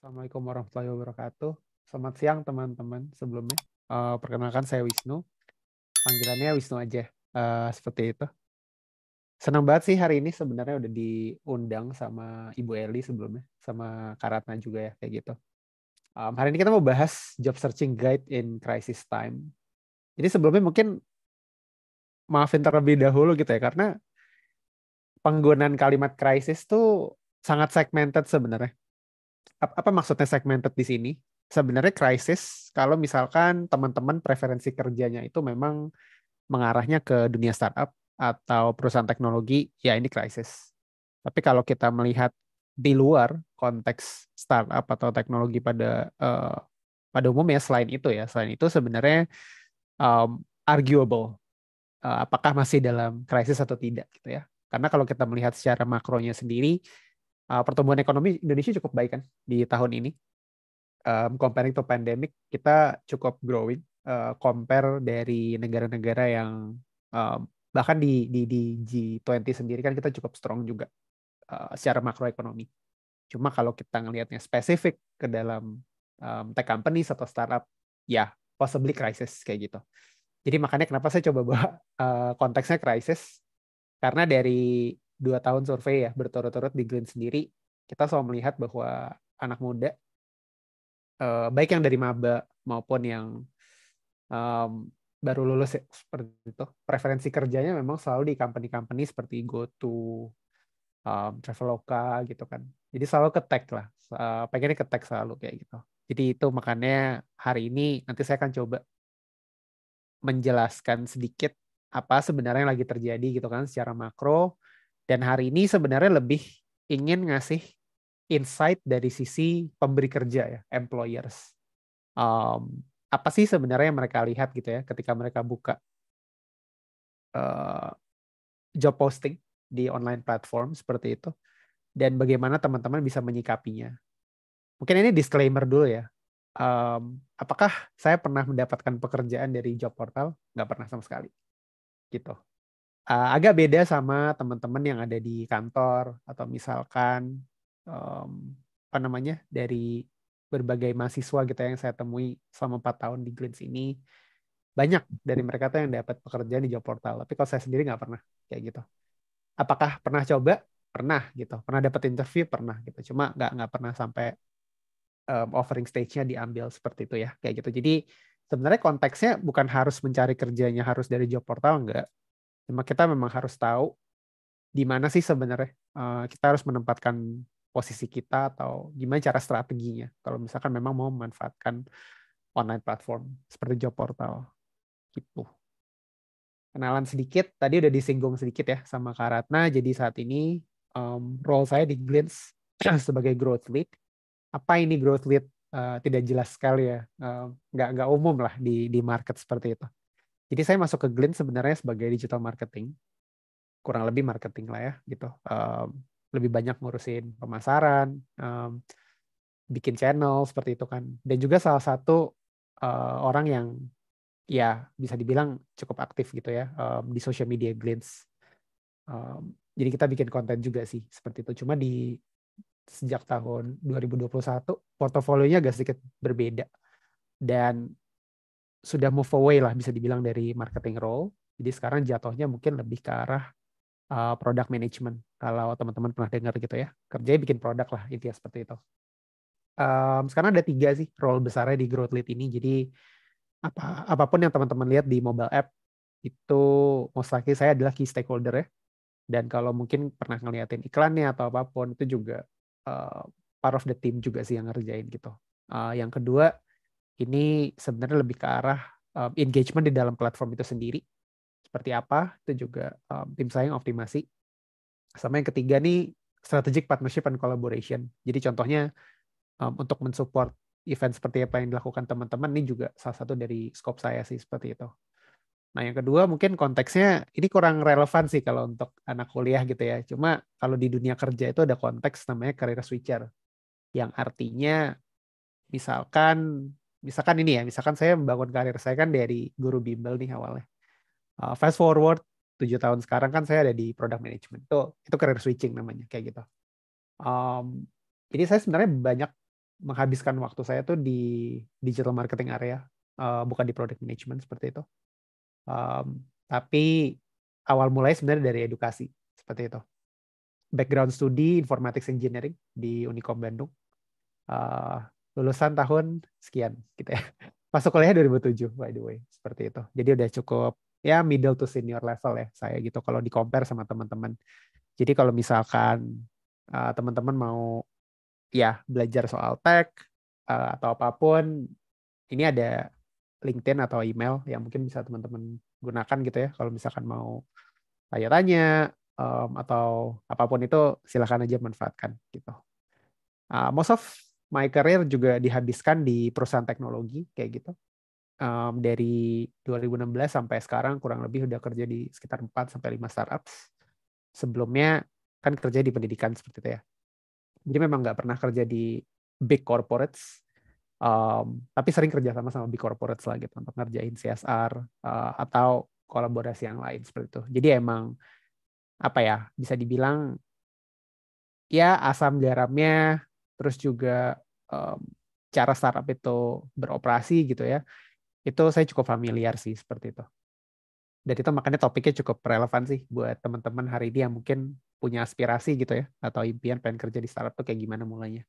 Assalamualaikum warahmatullahi wabarakatuh. Selamat siang teman-teman. Sebelumnya uh, perkenalkan saya Wisnu. Panggilannya Wisnu aja. Uh, seperti itu. Senang banget sih hari ini sebenarnya udah diundang sama Ibu Eli sebelumnya, sama Karatna juga ya kayak gitu. Um, hari ini kita mau bahas job searching guide in crisis time. Jadi sebelumnya mungkin maafin terlebih dahulu gitu ya karena penggunaan kalimat krisis tuh sangat segmented sebenarnya. Apa maksudnya segmented di sini? Sebenarnya krisis kalau misalkan teman-teman preferensi kerjanya itu memang mengarahnya ke dunia startup atau perusahaan teknologi, ya ini krisis. Tapi kalau kita melihat di luar konteks startup atau teknologi pada uh, pada umumnya selain itu ya, selain itu sebenarnya um, arguable Eh, apakah masih dalam krisis atau tidak gitu ya. Karena kalau kita melihat secara makronya sendiri eh, pertumbuhan ekonomi Indonesia cukup baik kan di tahun ini. Um, comparing to pandemic kita cukup growing uh, compare dari negara-negara yang um, bahkan di, di di G20 sendiri kan kita cukup strong juga uh, secara makroekonomi. Cuma kalau kita ngelihatnya spesifik ke dalam um, tech companies atau startup ya possibly crisis kayak gitu. Jadi makanya kenapa saya coba bawa uh, konteksnya krisis karena dari dua tahun survei ya berturut-turut di Green sendiri kita selalu melihat bahwa anak muda uh, baik yang dari maba maupun yang um, baru lulus ya, seperti itu preferensi kerjanya memang selalu di company-company seperti GoTo, um, Traveloka gitu kan. Jadi selalu ke tech lah, uh, pengennya ke tech selalu kayak gitu. Jadi itu makanya hari ini nanti saya akan coba menjelaskan sedikit apa sebenarnya yang lagi terjadi gitu kan secara makro dan hari ini sebenarnya lebih ingin ngasih insight dari sisi pemberi kerja ya employers um, apa sih sebenarnya yang mereka lihat gitu ya ketika mereka buka uh, job posting di online platform seperti itu dan bagaimana teman-teman bisa menyikapinya mungkin ini disclaimer dulu ya um, apakah saya pernah mendapatkan pekerjaan dari job portal? Nggak pernah sama sekali. Gitu. Uh, agak beda sama teman-teman yang ada di kantor atau misalkan um, apa namanya dari berbagai mahasiswa kita gitu ya yang saya temui selama 4 tahun di Greens ini banyak dari mereka tuh yang dapat pekerjaan di job portal. Tapi kalau saya sendiri nggak pernah kayak gitu. Apakah pernah coba? Pernah gitu. Pernah dapat interview? Pernah gitu. Cuma nggak nggak pernah sampai um, offering stage-nya diambil seperti itu ya kayak gitu jadi sebenarnya konteksnya bukan harus mencari kerjanya harus dari job portal enggak cuma kita memang harus tahu di mana sih sebenarnya uh, kita harus menempatkan posisi kita atau gimana cara strateginya kalau misalkan memang mau memanfaatkan online platform seperti job portal gitu kenalan sedikit tadi udah disinggung sedikit ya sama Karatna jadi saat ini um, role saya di Glints sebagai growth lead apa ini growth lead uh, tidak jelas sekali ya uh, nggak umum lah di di market seperti itu jadi saya masuk ke Glint sebenarnya sebagai digital marketing kurang lebih marketing lah ya gitu uh, lebih banyak ngurusin pemasaran um, bikin channel seperti itu kan dan juga salah satu uh, orang yang ya bisa dibilang cukup aktif gitu ya um, di social media Glints um, jadi kita bikin konten juga sih seperti itu cuma di sejak tahun 2021 portofolionya agak sedikit berbeda dan sudah move away lah bisa dibilang dari marketing role. Jadi sekarang jatuhnya mungkin lebih ke arah uh, product management kalau teman-teman pernah dengar gitu ya. Kerjanya bikin produk lah intinya seperti itu. Um, sekarang ada tiga sih role besarnya di growth lead ini. Jadi apa apapun yang teman-teman lihat di mobile app itu most likely saya adalah key stakeholder ya. Dan kalau mungkin pernah ngeliatin iklannya atau apapun itu juga Eh, part of the team juga sih yang ngerjain gitu. Uh, yang kedua ini sebenarnya lebih ke arah um, engagement di dalam platform itu sendiri seperti apa itu juga um, tim saya yang optimasi. Sama yang ketiga nih strategic partnership and collaboration. Jadi contohnya um, untuk mensupport event seperti apa yang dilakukan teman-teman ini juga salah satu dari scope saya sih seperti itu. Nah, yang kedua mungkin konteksnya ini kurang relevan sih kalau untuk anak kuliah gitu ya. Cuma kalau di dunia kerja itu ada konteks namanya career switcher. Yang artinya misalkan misalkan ini ya, misalkan saya membangun karir saya kan dari guru bimbel nih awalnya. Uh, fast forward tujuh tahun sekarang kan saya ada di product management. Itu itu career switching namanya kayak gitu. Um, jadi saya sebenarnya banyak menghabiskan waktu saya tuh di digital marketing area, uh, bukan di product management seperti itu Um, tapi awal mulai sebenarnya dari edukasi seperti itu. Background studi informatics engineering di Unicom Bandung. Uh, lulusan tahun sekian gitu ya. Masuk kuliah 2007 by the way, seperti itu. Jadi udah cukup ya middle to senior level ya saya gitu kalau di compare sama teman-teman. Jadi kalau misalkan teman eh, teman-teman mau ya belajar soal tech uh, atau apapun, ini ada LinkedIn atau email yang mungkin bisa teman-teman gunakan gitu ya kalau misalkan mau tanya-tanya um, atau apapun itu silahkan aja manfaatkan gitu. Uh, most of my career juga dihabiskan di perusahaan teknologi kayak gitu. Um, dari 2016 sampai sekarang kurang lebih udah kerja di sekitar 4 sampai 5 startups. Sebelumnya kan kerja di pendidikan seperti itu ya. Jadi memang nggak pernah kerja di big corporates um, tapi sering kerja sama sama big corporate lah gitu untuk ngerjain CSR uh, eh, atau kolaborasi yang lain seperti itu. Jadi emang apa ya bisa dibilang ya asam garamnya terus juga um, cara startup itu beroperasi gitu ya itu saya cukup familiar sih seperti itu dan itu makanya topiknya cukup relevan sih buat teman-teman hari ini yang mungkin punya aspirasi gitu ya atau impian pengen kerja di startup tuh kayak gimana mulanya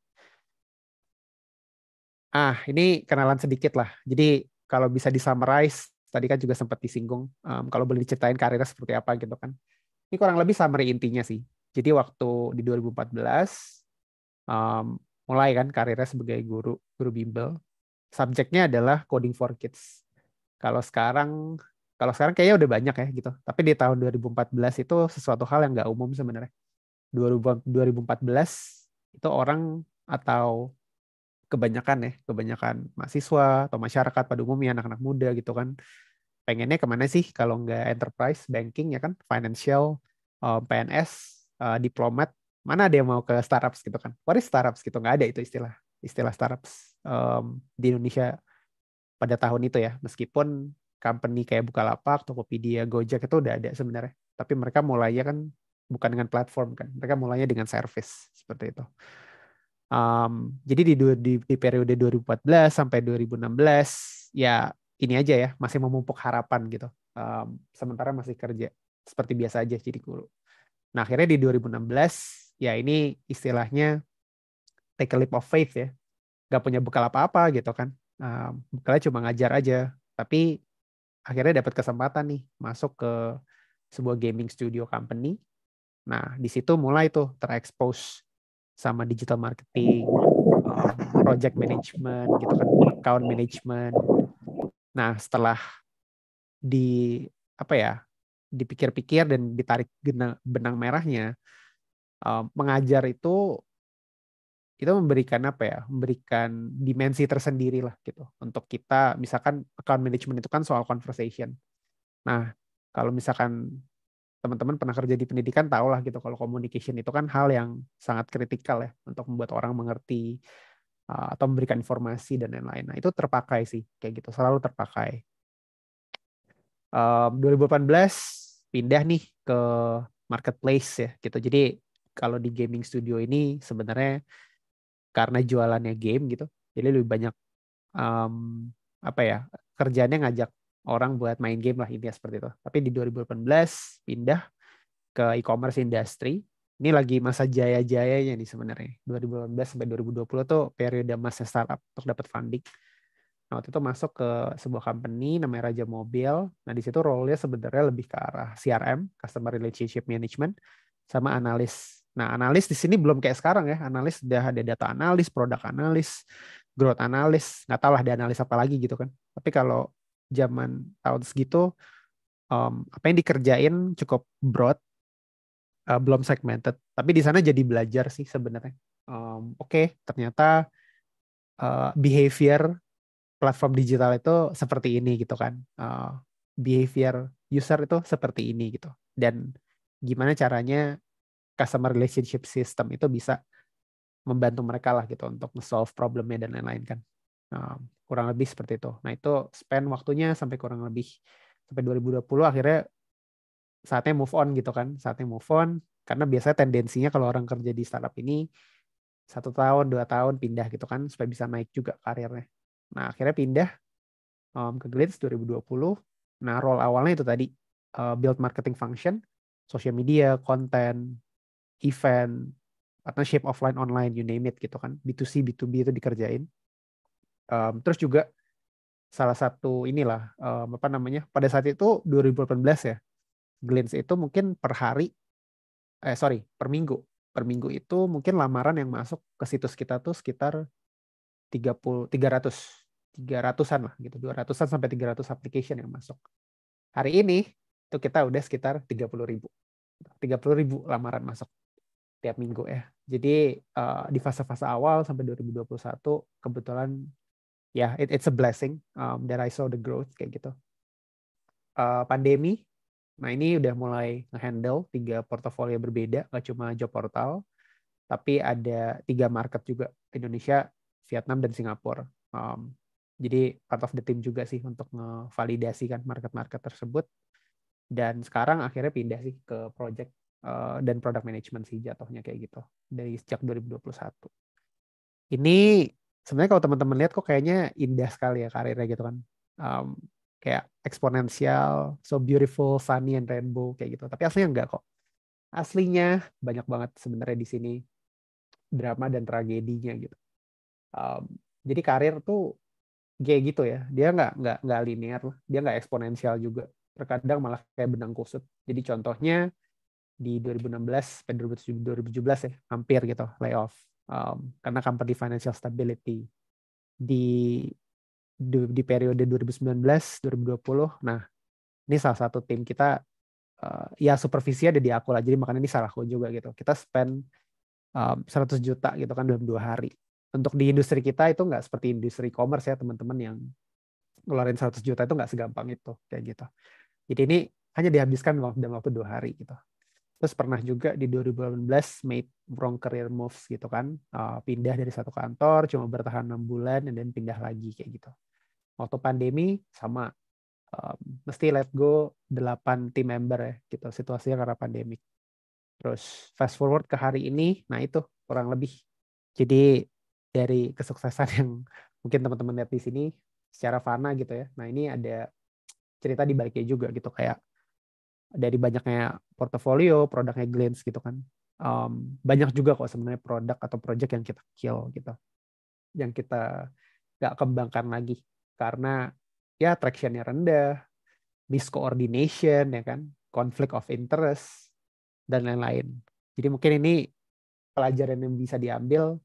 Ah, ini kenalan sedikit lah. Jadi kalau bisa disummarize, tadi kan juga sempat disinggung, um, kalau boleh diceritain karirnya seperti apa gitu kan. Ini kurang lebih summary intinya sih. Jadi waktu di 2014, um, mulai kan karirnya sebagai guru guru bimbel. Subjeknya adalah coding for kids. Kalau sekarang kalau sekarang kayaknya udah banyak ya gitu. Tapi di tahun 2014 itu sesuatu hal yang nggak umum sebenarnya. 2014 itu orang atau kebanyakan ya, kebanyakan mahasiswa atau masyarakat pada umumnya anak-anak muda gitu kan pengennya kemana sih kalau nggak enterprise banking ya kan financial eh, PNS eh, diplomat mana ada yang mau ke startups gitu kan what is startups gitu nggak ada itu istilah istilah startups um, di Indonesia pada tahun itu ya meskipun company kayak Bukalapak, Tokopedia, Gojek itu udah ada sebenarnya tapi mereka mulainya kan bukan dengan platform kan mereka mulainya dengan service seperti itu Um, jadi di, di, di periode 2014 sampai 2016 ya ini aja ya masih memupuk harapan gitu. Um, sementara masih kerja seperti biasa aja jadi guru. Nah akhirnya di 2016 ya ini istilahnya take a leap of faith ya. Gak punya bekal apa-apa gitu kan. Um, bekalnya cuma ngajar aja. Tapi akhirnya dapat kesempatan nih masuk ke sebuah gaming studio company. Nah di situ mulai tuh terekspos sama digital marketing, oh. project management gitu kan, account management. Nah, setelah di apa ya? dipikir-pikir dan ditarik benang, merahnya eh, mengajar itu kita memberikan apa ya memberikan dimensi tersendiri lah gitu untuk kita misalkan account management itu kan soal conversation nah kalau misalkan teman-teman pernah kerja di pendidikan tahu lah gitu kalau communication itu kan hal yang sangat kritikal ya untuk membuat orang mengerti uh, atau memberikan informasi dan lain-lain. Nah itu terpakai sih kayak gitu selalu terpakai. Um, 2018 pindah nih ke marketplace ya gitu. Jadi kalau di gaming studio ini sebenarnya karena jualannya game gitu, jadi lebih banyak um, apa ya kerjanya ngajak orang buat main game lah intinya seperti itu. Tapi di 2018 pindah ke e-commerce industry. Ini lagi masa jaya-jayanya nih sebenarnya. 2018 sampai 2020 tuh periode masa startup untuk dapat funding. Nah, waktu itu masuk ke sebuah company namanya Raja Mobil. Nah, di situ role-nya sebenarnya lebih ke arah CRM, Customer Relationship Management, sama analis. Nah, analis di sini belum kayak sekarang ya. Analis sudah ada data analis, produk analis, growth analis, nggak tahu lah ada analis apa lagi gitu kan. Tapi kalau zaman tahun segitu um, apa yang dikerjain cukup broad uh, belum segmented tapi di sana jadi belajar sih sebenarnya um, oke okay, ternyata uh, behavior platform digital itu seperti ini gitu kan uh, behavior user itu seperti ini gitu dan gimana caranya customer relationship system itu bisa membantu mereka lah gitu untuk solve problemnya dan lain-lain kan um, kurang lebih seperti itu. Nah itu spend waktunya sampai kurang lebih sampai 2020 akhirnya saatnya move on gitu kan, saatnya move on karena biasanya tendensinya kalau orang kerja di startup ini satu tahun dua tahun pindah gitu kan supaya bisa naik juga karirnya. Nah akhirnya pindah um, ke Glitz 2020. Nah role awalnya itu tadi uh, build marketing function, social media, content, event, partnership offline online you name it gitu kan B2C B2B itu dikerjain Um, terus juga salah satu inilah um, apa namanya pada saat itu 2018 ya Glints itu mungkin per hari eh sorry per minggu per minggu itu mungkin lamaran yang masuk ke situs kita tuh sekitar 30 300 tiga ratusan lah gitu dua ratusan sampai tiga ratus application yang masuk hari ini itu kita udah sekitar tiga puluh ribu tiga puluh ribu lamaran masuk tiap minggu ya jadi uh, di fase-fase awal sampai 2021 kebetulan yeah, it, it's a blessing um, that I saw the growth kayak gitu. Uh, pandemi, nah ini udah mulai ngehandle tiga portofolio berbeda, nggak cuma job portal, tapi ada tiga market juga Indonesia, Vietnam dan Singapura. Um, jadi part of the team juga sih untuk ngevalidasikan market-market tersebut. Dan sekarang akhirnya pindah sih ke project uh, dan product management sih jatuhnya kayak gitu dari sejak 2021. Ini sebenarnya kalau teman-teman lihat kok kayaknya indah sekali ya karirnya gitu kan um, kayak eksponensial so beautiful sunny and rainbow kayak gitu tapi aslinya enggak kok aslinya banyak banget sebenarnya di sini drama dan tragedinya gitu um, jadi karir tuh kayak gitu ya dia nggak nggak nggak linear dia nggak eksponensial juga terkadang malah kayak benang kusut jadi contohnya di 2016 sampai 2017 ya hampir gitu layoff um, karena company financial stability di di, di periode 2019-2020. Nah, ini salah satu tim kita uh, ya supervisi ada di aku lah. Jadi makanya ini salahku juga gitu. Kita spend um, 100 juta gitu kan dalam dua hari. Untuk di industri kita itu nggak seperti industri e-commerce ya teman-teman yang ngeluarin 100 juta itu nggak segampang itu kayak gitu. Jadi ini hanya dihabiskan dalam waktu dua hari gitu terus pernah juga di 2018 made wrong career moves gitu kan uh, pindah dari satu kantor cuma bertahan enam bulan dan pindah lagi kayak gitu waktu pandemi sama um, mesti let go 8 team member ya gitu situasinya karena pandemi terus fast forward ke hari ini nah itu kurang lebih jadi dari kesuksesan yang mungkin teman-teman lihat di sini secara fana gitu ya nah ini ada cerita di baliknya juga gitu kayak dari banyaknya portofolio, produknya Glance gitu kan. Um, banyak juga kok sebenarnya produk atau project yang kita kill gitu. Yang kita nggak kembangkan lagi. Karena ya tractionnya rendah, miscoordination ya kan, conflict of interest, dan lain-lain. Jadi mungkin ini pelajaran yang bisa diambil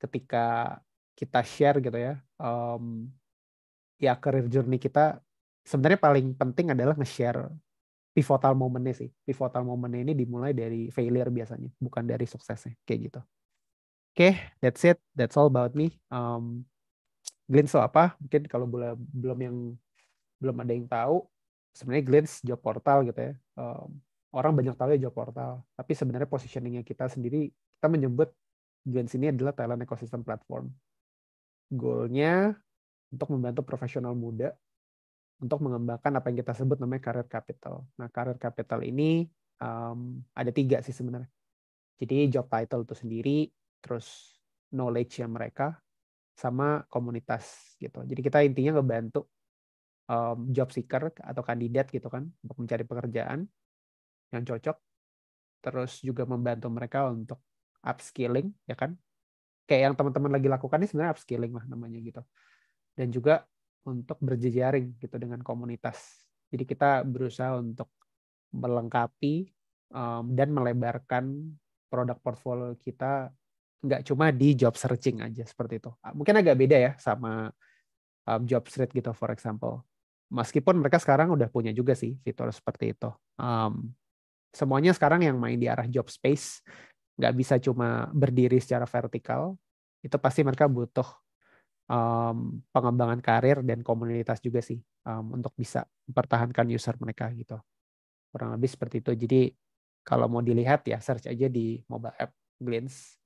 ketika kita share gitu ya. Um, ya career journey kita sebenarnya paling penting adalah nge-share pivotal momennya sih. Pivotal momennya ini dimulai dari failure biasanya, bukan dari suksesnya. Kayak gitu. Oke, okay, that's it. That's all about me. Um, Glints apa? Mungkin kalau boleh, belum yang belum ada yang tahu, sebenarnya Glints job portal gitu ya. Um, orang banyak tahu ya job portal, tapi sebenarnya positioningnya kita sendiri, kita menyebut Glints ini adalah talent ecosystem platform. Goalnya untuk membantu profesional muda untuk mengembangkan apa yang kita sebut namanya career capital. Nah, career capital ini um, ada tiga sih sebenarnya. Jadi job title itu sendiri, terus knowledge yang mereka, sama komunitas gitu. Jadi kita intinya ngebantu um, job seeker atau kandidat gitu kan untuk mencari pekerjaan yang cocok. Terus juga membantu mereka untuk upskilling ya kan. Kayak yang teman-teman lagi lakukan ini sebenarnya upskilling lah namanya gitu. Dan juga untuk berjejaring gitu dengan komunitas. Jadi kita berusaha untuk melengkapi um, dan melebarkan produk portfolio kita nggak cuma di job searching aja seperti itu. Ah, mungkin agak beda ya sama um, job street gitu for example. Meskipun mereka sekarang udah punya juga sih fitur seperti itu. Um, semuanya sekarang yang main di arah job space nggak bisa cuma berdiri secara vertikal. Itu pasti mereka butuh um, pengembangan karir dan komunitas juga sih um, untuk bisa mempertahankan user mereka gitu kurang lebih seperti itu jadi kalau mau dilihat ya search aja di mobile app Glints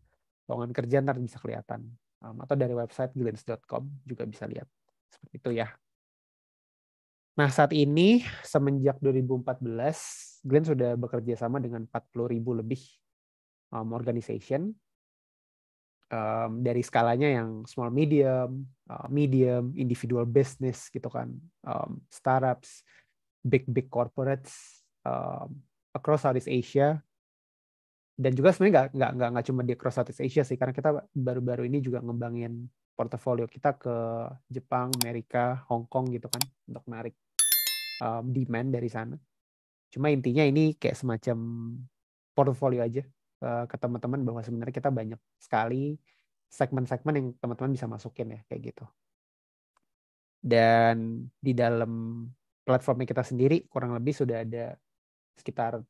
lowongan kerja ntar bisa kelihatan um, atau dari website glints.com juga bisa lihat seperti itu ya Nah, saat ini semenjak 2014, Glenn sudah bekerja sama dengan 40.000 lebih um, organization um, dari skalanya yang small medium, uh, medium, individual business gitu kan, um, startups, big big corporates um, across Southeast Asia dan juga sebenarnya nggak nggak nggak nggak cuma di across Southeast Asia sih karena kita baru-baru ini juga ngembangin portofolio kita ke Jepang, Amerika, Hong Kong gitu kan untuk narik um, demand dari sana. Cuma intinya ini kayak semacam portofolio aja Eh, ke teman-teman bahwa sebenarnya kita banyak sekali segmen-segmen yang teman-teman bisa masukin ya kayak gitu. Dan di dalam platformnya kita sendiri kurang lebih sudah ada sekitar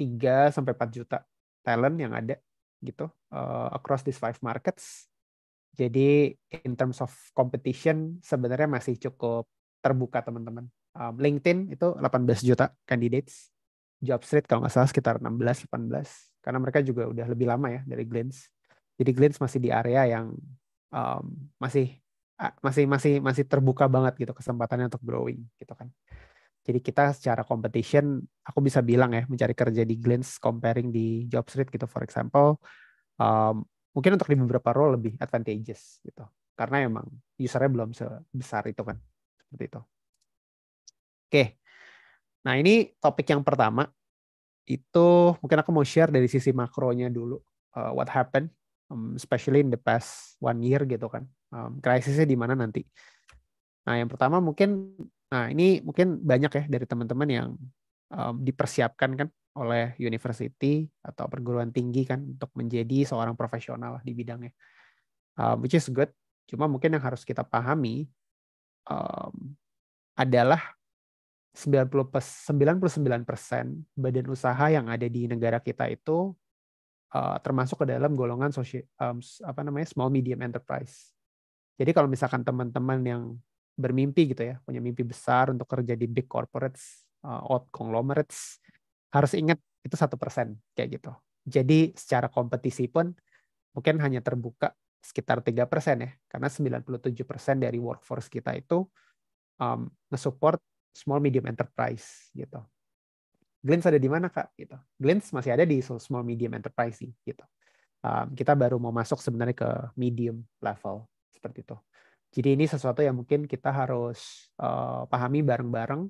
3 sampai 4 juta talent yang ada gitu uh, across these five markets. Jadi in terms of competition sebenarnya masih cukup terbuka teman-teman. Um, LinkedIn itu 18 juta candidates job street kalau nggak salah sekitar 16 18 karena mereka juga udah lebih lama ya dari Glens. Jadi Glens masih di area yang um, masih ah, masih masih masih terbuka banget gitu kesempatannya untuk growing gitu kan. Jadi kita secara competition aku bisa bilang ya mencari kerja di Glens comparing di job street gitu for example um, mungkin untuk di beberapa role lebih advantageous gitu karena emang usernya belum sebesar itu kan seperti itu. Oke, okay. Nah, ini topik yang pertama itu mungkin aku mau share dari sisi makronya dulu uh, what happened um, especially in the past one year gitu kan um, krisisnya di mana nanti nah yang pertama mungkin nah ini mungkin banyak ya dari teman-teman yang um, dipersiapkan kan oleh university atau perguruan tinggi kan untuk menjadi seorang profesional di bidangnya um, which is good cuma mungkin yang harus kita pahami um, adalah 99% badan usaha yang ada di negara kita itu uh, termasuk ke dalam golongan sosial um, apa namanya small medium enterprise. Jadi kalau misalkan teman-teman yang bermimpi gitu ya, punya mimpi besar untuk kerja di big corporates, uh, eh, out conglomerates, harus ingat itu satu persen kayak gitu. Jadi secara kompetisi pun mungkin hanya terbuka sekitar tiga persen ya, karena 97 persen dari workforce kita itu um, ngesupport small medium enterprise gitu. Glints ada di mana kak? Gitu. masih ada di small medium enterprise sih gitu. Um, kita baru mau masuk sebenarnya ke medium level seperti itu. Jadi ini sesuatu yang mungkin kita harus uh, pahami bareng-bareng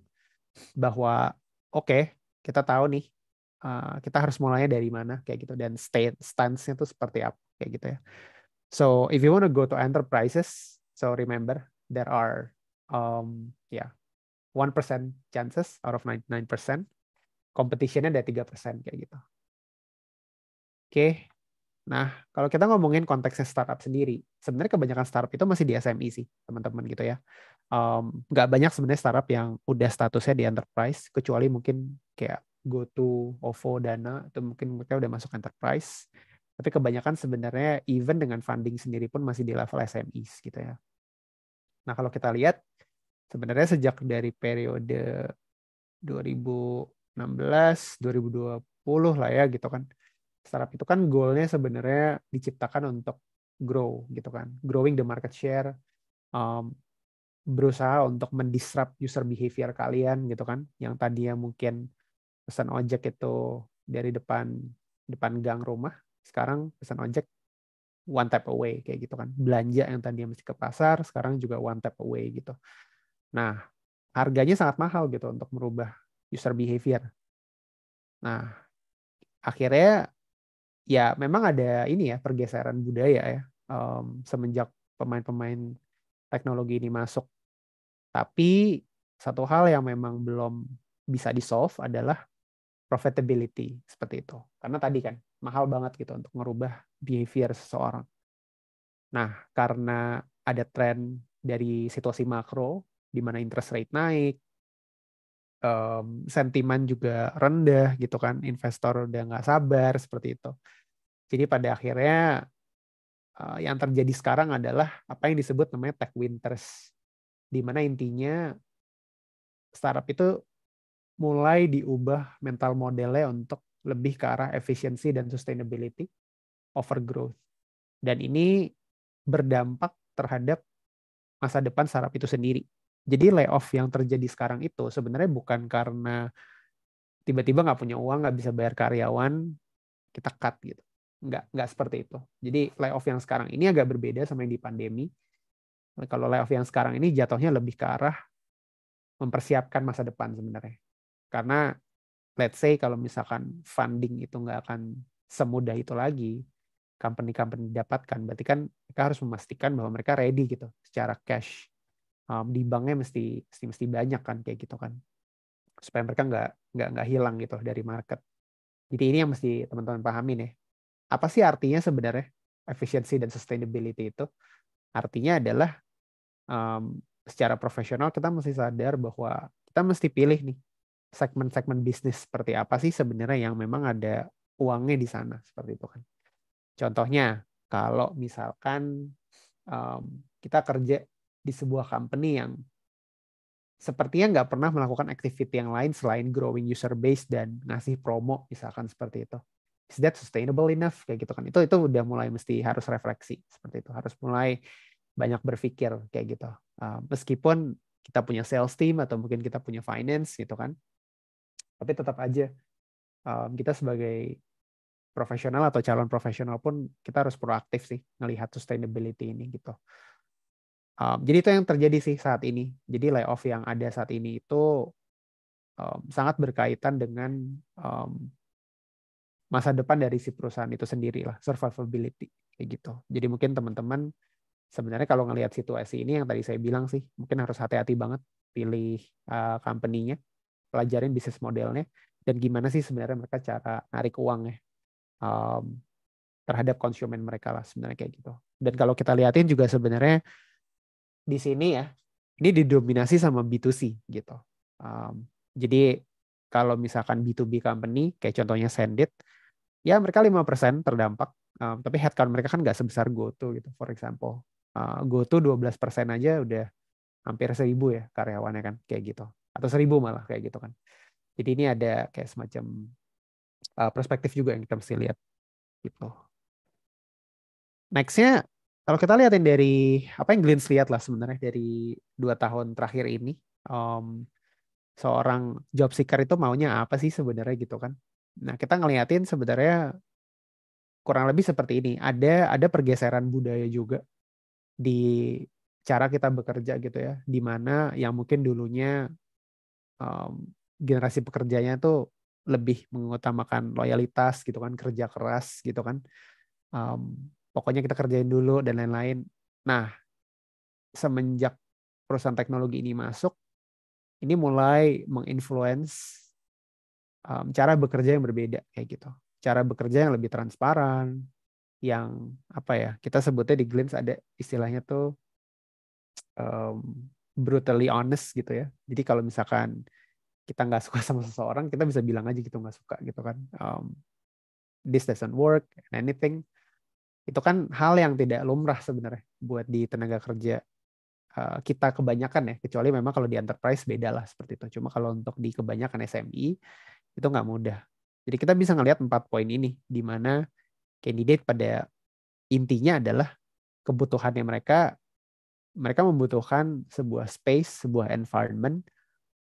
bahwa oke okay, kita tahu nih uh, kita harus mulainya dari mana kayak gitu dan state stance-nya tuh seperti apa kayak gitu ya. So if you want to go to enterprises, so remember there are um, yeah 1% chances out of 99%. Competitionnya ada 3% kayak gitu. Oke. Nah, kalau kita ngomongin konteksnya startup sendiri, sebenarnya kebanyakan startup itu masih di SME sih, teman-teman gitu ya. Um, nggak banyak sebenarnya startup yang udah statusnya di enterprise, kecuali mungkin kayak GoTo, OVO, Dana, itu mungkin mereka udah masuk enterprise. Tapi kebanyakan sebenarnya even dengan funding sendiri pun masih di level SMEs gitu ya. Nah, kalau kita lihat sebenarnya sejak dari periode 2016 2020 lah ya gitu kan startup itu kan goalnya sebenarnya diciptakan untuk grow gitu kan growing the market share um, berusaha untuk mendisrupt user behavior kalian gitu kan yang tadinya mungkin pesan ojek itu dari depan depan gang rumah sekarang pesan ojek one tap away kayak gitu kan belanja yang tadinya mesti ke pasar sekarang juga one tap away gitu Nah, harganya sangat mahal gitu untuk merubah user behavior. Nah, akhirnya ya memang ada ini ya pergeseran budaya ya um, semenjak pemain-pemain teknologi ini masuk. Tapi satu hal yang memang belum bisa di solve adalah profitability seperti itu. Karena tadi kan mahal banget gitu untuk merubah behavior seseorang. Nah, karena ada tren dari situasi makro di mana interest rate naik, um, sentimen juga rendah gitu kan, investor udah nggak sabar seperti itu. Jadi pada akhirnya uh, yang terjadi sekarang adalah apa yang disebut namanya tech winters, di mana intinya startup itu mulai diubah mental modelnya untuk lebih ke arah efisiensi dan sustainability over growth. Dan ini berdampak terhadap masa depan startup itu sendiri. Jadi layoff yang terjadi sekarang itu sebenarnya bukan karena tiba-tiba nggak punya uang, nggak bisa bayar karyawan, kita cut gitu. Nggak, nggak seperti itu. Jadi layoff yang sekarang ini agak berbeda sama yang di pandemi. Kalau layoff yang sekarang ini jatuhnya lebih ke arah mempersiapkan masa depan sebenarnya. Karena let's say kalau misalkan funding itu nggak akan semudah itu lagi, company-company dapatkan, berarti kan mereka harus memastikan bahwa mereka ready gitu secara cash um, di banknya mesti, mesti mesti banyak kan kayak gitu kan supaya mereka nggak nggak nggak hilang gitu dari market. Jadi ini yang mesti teman-teman pahami nih ya. Apa sih artinya sebenarnya efisiensi dan sustainability itu? Artinya adalah um, secara profesional kita mesti sadar bahwa kita mesti pilih nih segmen-segmen bisnis seperti apa sih sebenarnya yang memang ada uangnya di sana seperti itu kan. Contohnya kalau misalkan um, kita kerja di sebuah company yang sepertinya nggak pernah melakukan activity yang lain selain growing user base dan ngasih promo misalkan seperti itu is that sustainable enough kayak gitu kan itu itu udah mulai mesti harus refleksi seperti itu harus mulai banyak berpikir kayak gitu uh, meskipun kita punya sales team atau mungkin kita punya finance gitu kan tapi tetap aja um, kita sebagai profesional atau calon profesional pun kita harus proaktif sih melihat sustainability ini gitu Um, jadi itu yang terjadi sih saat ini. Jadi layoff yang ada saat ini itu um, sangat berkaitan dengan um, masa depan dari si perusahaan itu sendiri lah, survivability kayak gitu. Jadi mungkin teman-teman sebenarnya kalau ngelihat situasi ini yang tadi saya bilang sih, mungkin harus hati-hati banget pilih uh, company-nya, pelajarin bisnis modelnya dan gimana sih sebenarnya mereka cara narik uangnya um, terhadap konsumen mereka lah sebenarnya kayak gitu. Dan kalau kita lihatin juga sebenarnya di sini ya, ini didominasi sama B2C gitu. Um, jadi kalau misalkan B2B company, kayak contohnya Sendit, ya mereka 5% terdampak, um, tapi headcount mereka kan nggak sebesar GoTo gitu, for example. Uh, GoTo 12% aja udah hampir seribu ya karyawannya kan, kayak gitu. Atau seribu malah, kayak gitu kan. Jadi ini ada kayak semacam uh, perspektif juga yang kita mesti lihat. gitu. Nextnya kalau kita lihatin dari apa yang Glenn lihat lah sebenarnya dari dua tahun terakhir ini, um, seorang job seeker itu maunya apa sih sebenarnya gitu kan? Nah kita ngeliatin sebenarnya kurang lebih seperti ini. Ada ada pergeseran budaya juga di cara kita bekerja gitu ya, di mana yang mungkin dulunya um, generasi pekerjanya tuh lebih mengutamakan loyalitas gitu kan, kerja keras gitu kan. Um, pokoknya kita kerjain dulu dan lain-lain. Nah, semenjak perusahaan teknologi ini masuk, ini mulai menginfluence um, cara bekerja yang berbeda kayak gitu. Cara bekerja yang lebih transparan, yang apa ya kita sebutnya di Glimpse ada istilahnya tuh um, brutally honest gitu ya. Jadi kalau misalkan kita nggak suka sama seseorang, kita bisa bilang aja gitu nggak suka gitu kan. Um, This doesn't work anything itu kan hal yang tidak lumrah sebenarnya buat di tenaga kerja eh, kita kebanyakan ya kecuali memang kalau di enterprise beda lah seperti itu cuma kalau untuk di kebanyakan SMI itu nggak mudah jadi kita bisa ngelihat empat poin ini di mana candidate pada intinya adalah kebutuhannya mereka mereka membutuhkan sebuah space sebuah environment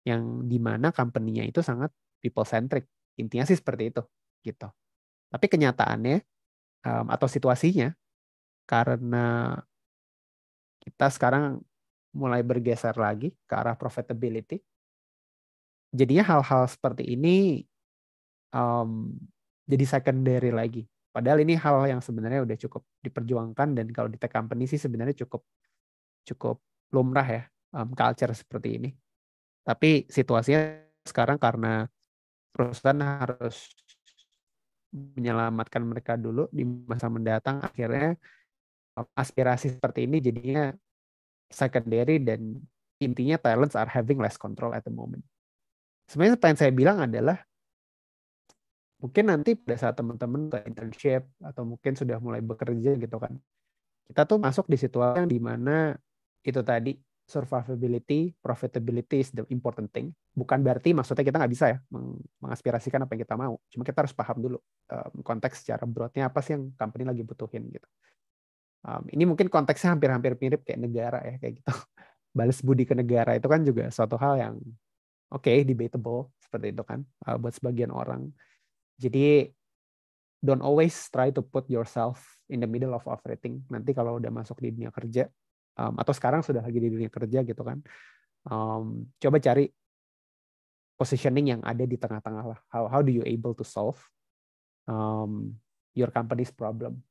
yang di mana company-nya itu sangat people centric intinya sih seperti itu gitu tapi kenyataannya um, atau situasinya karena kita sekarang mulai bergeser lagi ke arah profitability. Jadinya hal-hal seperti ini um, jadi secondary lagi. Padahal ini hal yang sebenarnya udah cukup diperjuangkan dan kalau di tech company sih sebenarnya cukup cukup lumrah ya um, culture seperti ini. Tapi situasinya sekarang karena perusahaan harus menyelamatkan mereka dulu di masa mendatang akhirnya eh, aspirasi seperti ini jadinya secondary dan intinya talents are having less control at the moment. Sebenarnya yang saya bilang adalah mungkin nanti pada saat teman-teman ke internship atau mungkin sudah mulai bekerja gitu kan. Kita tuh masuk di situasi yang dimana itu tadi survivability, profitability is the important thing. Bukan berarti maksudnya kita nggak bisa ya meng mengaspirasikan apa yang kita mau. Cuma kita harus paham dulu um, konteks secara broadnya apa sih yang company lagi butuhin gitu. Um, ini mungkin konteksnya hampir-hampir mirip kayak negara ya kayak gitu. Balas budi ke negara itu kan juga suatu hal yang oke okay, debatable seperti itu kan uh, buat sebagian orang. Jadi don't always try to put yourself in the middle of everything. Nanti kalau udah masuk di dunia kerja um, atau sekarang sudah lagi di dunia kerja gitu kan um, coba cari positioning yang ada di tengah-tengah lah how how do you able to solve um, your company's problem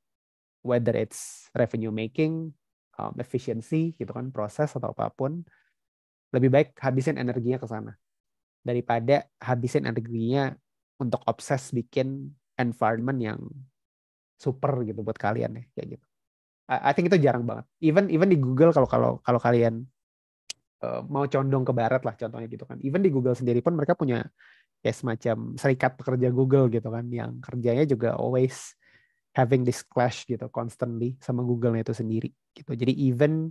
whether it's revenue making um, efficiency gitu kan proses atau apapun lebih baik habisin energinya ke sana daripada habisin energinya untuk obses bikin environment yang super gitu buat kalian ya kayak gitu I, think itu jarang banget. Even even di Google kalau kalau kalau kalian uh, mau condong ke barat lah contohnya gitu kan. Even di Google sendiri pun mereka punya ya semacam serikat pekerja Google gitu kan yang kerjanya juga always having this clash gitu constantly sama Google-nya itu sendiri gitu. Jadi even